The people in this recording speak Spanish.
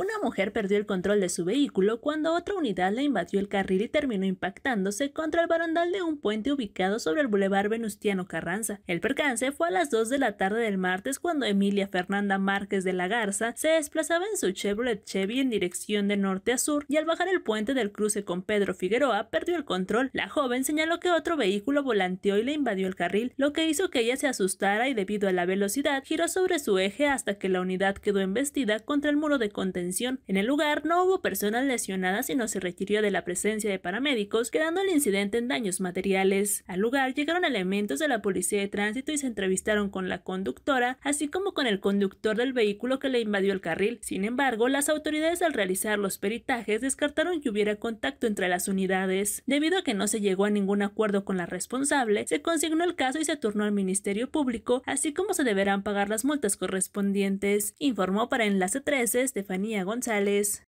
Una mujer perdió el control de su vehículo cuando otra unidad le invadió el carril y terminó impactándose contra el barandal de un puente ubicado sobre el Boulevard Venustiano Carranza. El percance fue a las 2 de la tarde del martes cuando Emilia Fernanda Márquez de la Garza se desplazaba en su Chevrolet Chevy en dirección de norte a sur y al bajar el puente del cruce con Pedro Figueroa perdió el control. La joven señaló que otro vehículo volanteó y le invadió el carril, lo que hizo que ella se asustara y debido a la velocidad giró sobre su eje hasta que la unidad quedó embestida contra el muro de contención en el lugar no hubo personas lesionadas, y no se requirió de la presencia de paramédicos, quedando el incidente en daños materiales. Al lugar llegaron elementos de la policía de tránsito y se entrevistaron con la conductora, así como con el conductor del vehículo que le invadió el carril. Sin embargo, las autoridades al realizar los peritajes descartaron que hubiera contacto entre las unidades. Debido a que no se llegó a ningún acuerdo con la responsable, se consignó el caso y se turnó al Ministerio Público, así como se deberán pagar las multas correspondientes, informó para Enlace 13 Estefanía González.